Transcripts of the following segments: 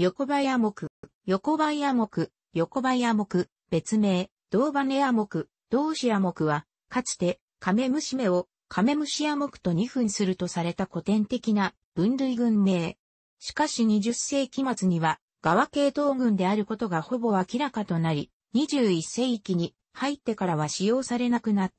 横葉屋木、横葉屋木、横葉屋木、別名、銅羽根野木、銅子屋木は、かつて、カメムシ目を、カメムシ木と二分するとされた古典的な分類群名。しかし20世紀末には、側系統群であることがほぼ明らかとなり、21世紀に入ってからは使用されなくなっ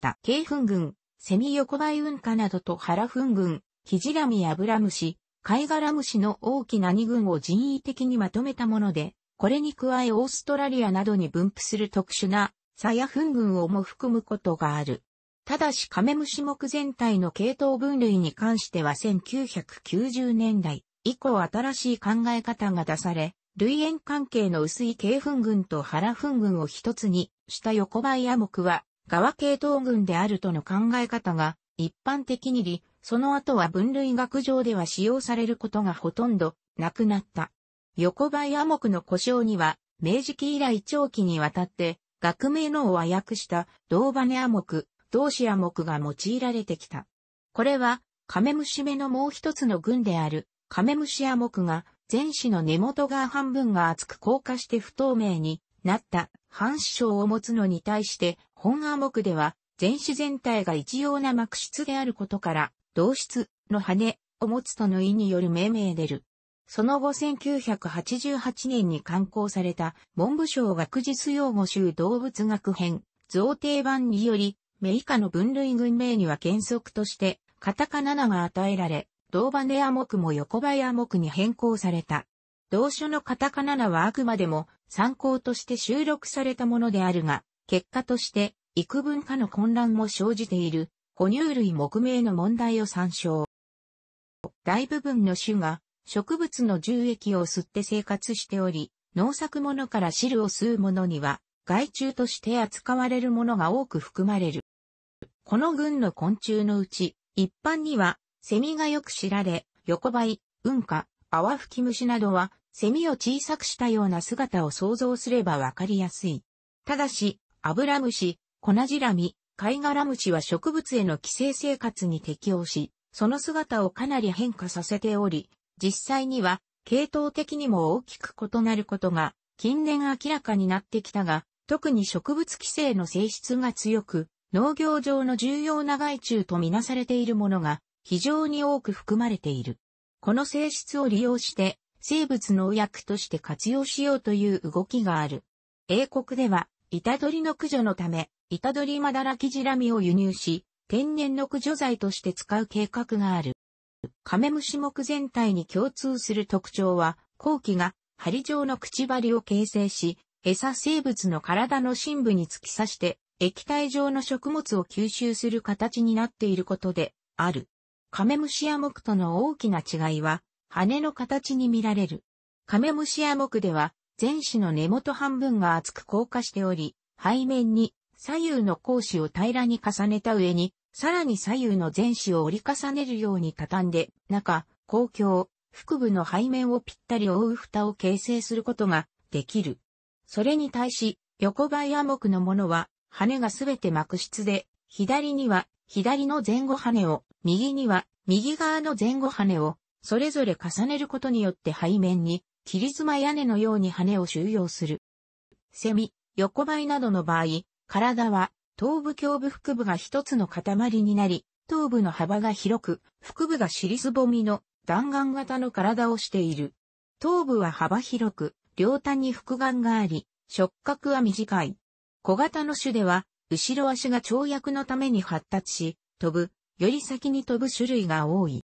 た。京粉群、セミ横ばい運下などと原粉群、ヒジラミアブラムシ、貝殻虫の大きな2群を人為的にまとめたもので、これに加えオーストラリアなどに分布する特殊なサヤフン群をも含むことがある。ただしカメムシ目全体の系統分類に関しては1990年代以降新しい考え方が出され、類縁関係の薄い系粉群と腹粉群を一つにした横ばい野目は側系統群であるとの考え方が一般的に理その後は分類学上では使用されることがほとんどなくなった。横ばい亜目の故障には、明治期以来長期にわたって、学名のを和訳した銅羽暗黙、銅子暗黙が用いられてきた。これは、カメムシ目のもう一つの群である、カメムシ亜目が、前肢の根元側半分が厚く硬化して不透明になった半子症を持つのに対して、本暗黙では、全子全体が一様な膜質であることから、同室の羽を持つとの意による命名出る。その後1988年に刊行された文部省学術用語集動物学編贈呈版により、メ以下の分類群名には原則として、カタカナナが与えられ、銅羽根ネアも横アモクに変更された。同書のカタカナナはあくまでも参考として収録されたものであるが、結果として幾分かの混乱も生じている哺乳類木名の問題を参照。大部分の種が植物の重液を吸って生活しており、農作物から汁を吸うものには害虫として扱われるものが多く含まれる。この群の昆虫のうち、一般にはセミがよく知られ、横ばい、運化、泡吹き虫などはセミを小さくしたような姿を想像すればわかりやすい。ただし、アブラムシ、コナジラミ、貝殻虫は植物への寄生生活に適応し、その姿をかなり変化させており、実際には系統的にも大きく異なることが近年明らかになってきたが、特に植物規制の性質が強く、農業上の重要な害虫とみなされているものが非常に多く含まれている。この性質を利用して生物農薬として活用しようという動きがある。英国では、イタドリの駆除のため、イタドリマダラキジラミを輸入し、天然の駆除剤として使う計画がある。カメムシ目全体に共通する特徴は、後期が針状の口張りを形成し、餌生物の体の深部に突き刺して、液体状の食物を吸収する形になっていることで、ある。カメムシアクとの大きな違いは、羽の形に見られる。カメムシアクでは、前肢の根元半分が厚く硬化しており、背面に左右の格子を平らに重ねた上に、さらに左右の前肢を折り重ねるように畳んで、中、公共、腹部の背面をぴったり覆う蓋を形成することができる。それに対し、横ばい亜目のものは、羽がすべて幕室で、左には左の前後羽を、右には右側の前後羽を、それぞれ重ねることによって背面に、切り妻屋根のように羽を収容する。セミ、横ばいなどの場合、体は、頭部胸部腹部が一つの塊になり、頭部の幅が広く、腹部が尻すぼみの弾丸型の体をしている。頭部は幅広く、両端に腹眼があり、触覚は短い。小型の種では、後ろ足が跳躍のために発達し、飛ぶ、より先に飛ぶ種類が多い。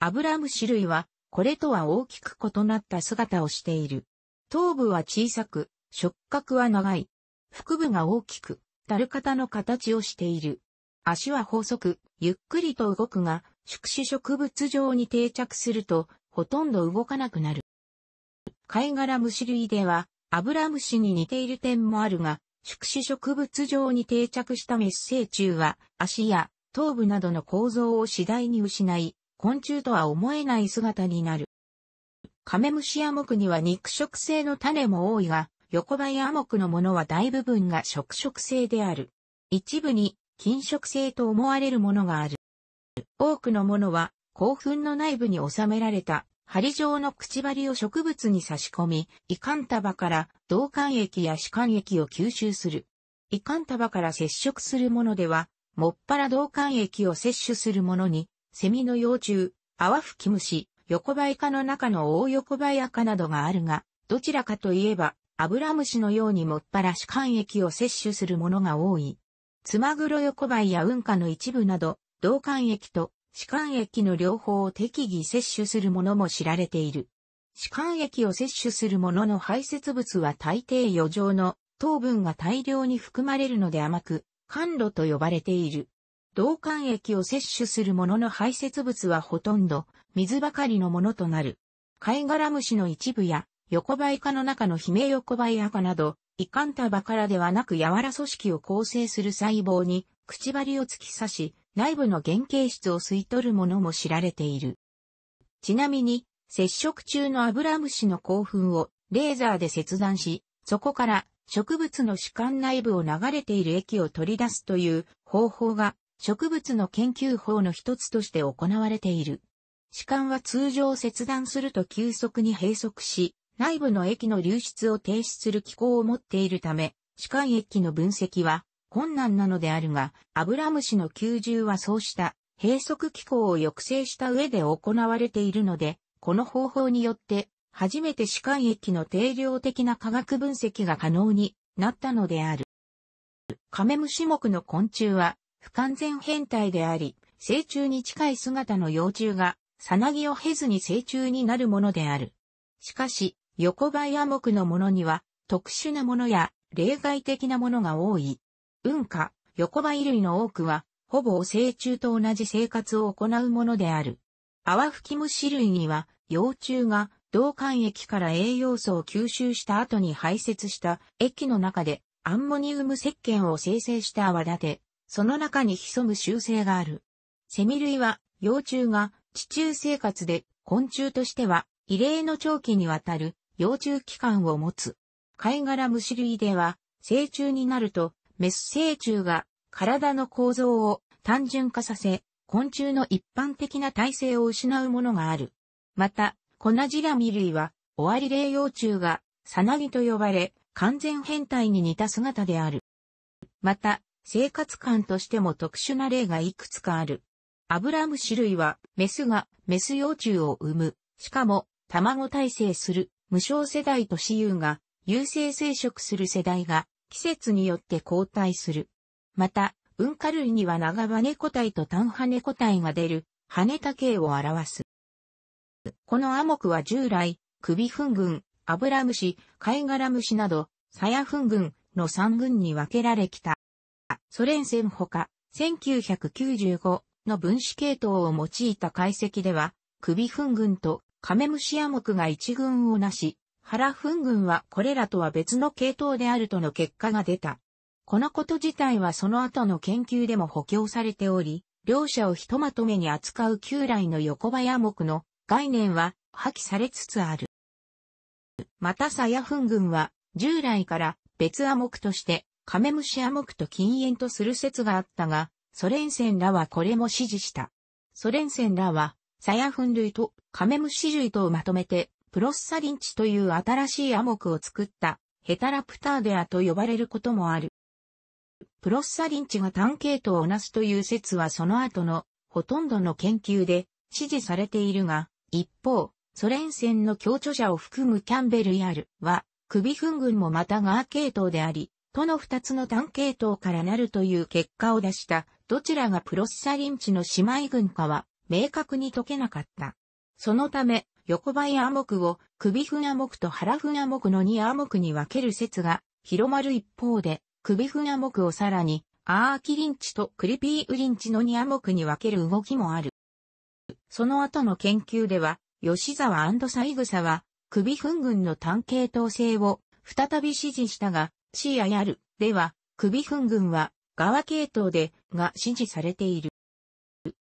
アブラム種類は、これとは大きく異なった姿をしている。頭部は小さく、触覚は長い。腹部が大きく、樽型の形をしている。足は細く、ゆっくりと動くが、宿主植物上に定着すると、ほとんど動かなくなる。貝殻虫類では、アブラムシに似ている点もあるが、宿主植物上に定着したメ滅生虫は、足や頭部などの構造を次第に失い、昆虫とは思えない姿になる。カメムシやクには肉食性の種も多いが、横ばい亜目のものは大部分が食色性である。一部に金色性と思われるものがある。多くのものは興奮の内部に収められた針状のくちばりを植物に差し込み、胃管束から導管液や歯間液を吸収する。胃管束から接触するものでは、もっぱら導管液を摂取するものに、セミの幼虫、泡吹き虫、横ばい科の中の大横ばい赤などがあるが、どちらかといえば、アブラムシのようにもっぱら主観液を摂取するものが多い。つまぐろ横ばいやンカの一部など、同管液と主観液の両方を適宜摂取するものも知られている。主観液を摂取するものの排泄物は大抵余剰の糖分が大量に含まれるので甘く、甘露と呼ばれている。同管液を摂取するものの排泄物はほとんど水ばかりのものとなる。貝殻虫の一部や横ばい化の中の姫横ばい赤など、遺憾束からではなく柔ら組織を構成する細胞に、くちばりを突き刺し、内部の原型質を吸い取るものも知られている。ちなみに、接触中のアブラムシの興奮をレーザーで切断し、そこから植物の主管内部を流れている液を取り出すという方法が植物の研究法の一つとして行われている。主管は通常切断すると急速に閉塞し、内部の液の流出を停止する機構を持っているため、歯間液の分析は困難なのであるが、アブラムシの吸収はそうした閉塞機構を抑制した上で行われているので、この方法によって、初めて歯間液の定量的な化学分析が可能になったのである。カメムシ目の昆虫は不完全変態であり、成虫に近い姿の幼虫が、さなぎを経ずに成虫になるものである。しかし、横ばい亜のものには特殊なものや例外的なものが多い。運化、横ばい類の多くは、ほぼ成虫と同じ生活を行うものである。泡吹き虫類には、幼虫が銅管液から栄養素を吸収した後に排泄した液の中でアンモニウム石鹸を生成した泡立て、その中に潜む習性がある。セミ類は幼虫が地中生活で昆虫としては異例の長期にわたる幼虫器官を持つ。貝殻虫類では、成虫になると、メス成虫が体の構造を単純化させ、昆虫の一般的な体制を失うものがある。また、コナジラミ類は、オアリレイ幼虫が、サナギと呼ばれ、完全変態に似た姿である。また、生活感としても特殊な例がいくつかある。アブラム種類は、メスがメス幼虫を産む、しかも卵体制する無償世代と私有が、優性生殖する世代が、季節によって交代する。また、運化類には長羽個体と短羽個体が出る、羽田形を表す。このアモクは従来、首粉群、アブラムシ、貝殻虫など、サヤ粉群の3群に分けられきた。ソ連戦ほか、1995の分子系統を用いた解析では、首粉群とカメムシアクが一軍をなし、原ン群はこれらとは別の系統であるとの結果が出た。このこと自体はその後の研究でも補強されており、両者をひとまとめに扱う旧来の横ばモ目の概念は破棄されつつある。またサヤフン群は従来から別ア目としてカメムシアクと禁煙とする説があったが、ソ連戦らはこれも支持した。ソ連戦らはサヤフン類とカメムシ類とをまとめて、プロッサリンチという新しい亜クを作ったヘタラプターデアと呼ばれることもある。プロッサリンチが単系統をなすという説はその後のほとんどの研究で支持されているが、一方、ソ連戦の協著者を含むキャンベル・ヤルは、クビフン群もまたガー系統であり、との二つの単系統からなるという結果を出した、どちらがプロッサリンチの姉妹群かは明確に解けなかった。そのため、横ばいアモクを首フナモクと腹フナモクの2アモクに分ける説が広まる一方で、首フナモクをさらに、アーキリンチとクリピーウリンチの2アモクに分ける動きもある。その後の研究では、吉沢サイグサは、首フン群の単系統性を再び指示したが、シアヤルでは、首フン群は、側系統で、が指示されている。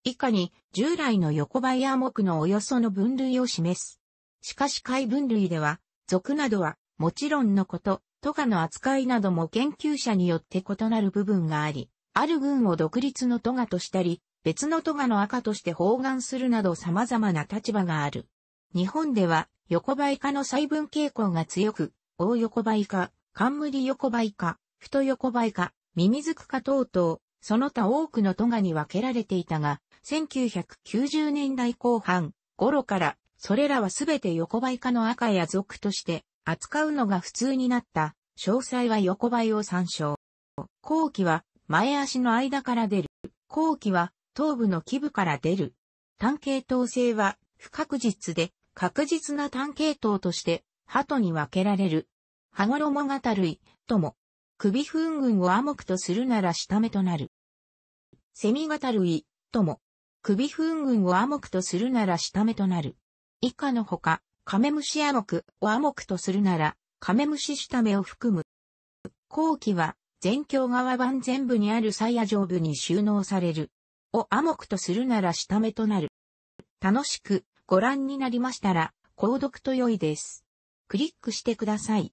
以下に従来の横ばい亜目のおよその分類を示す。しかし海分類では、属などはもちろんのこと、とかの扱いなども研究者によって異なる部分があり、ある群を独立のトガとしたり、別のトガの赤として包含するなど様々な立場がある。日本では横ばい化の細分傾向が強く、大横ばい化、冠横ばい化、太横ばい化、ミミズク化等々、その他多くの都がに分けられていたが、1990年代後半頃から、それらはすべて横ばい化の赤や属として扱うのが普通になった。詳細は横ばいを参照。後期は前足の間から出る。後期は頭部の基部から出る。単系統性は不確実で確実な単系統として、鳩に分けられる。羽衣型類とも首噴群を暗目とするなら下目となる。セミ型類、とも。首噴群を暗目とするなら下目となる。以下のほか、カメムシ亜目を亜目とするなら、カメムシ下目を含む。後期は、全境側版全部にある鞘や上部に収納される。を亜目とするなら下目となる。楽しくご覧になりましたら、購読と良いです。クリックしてください。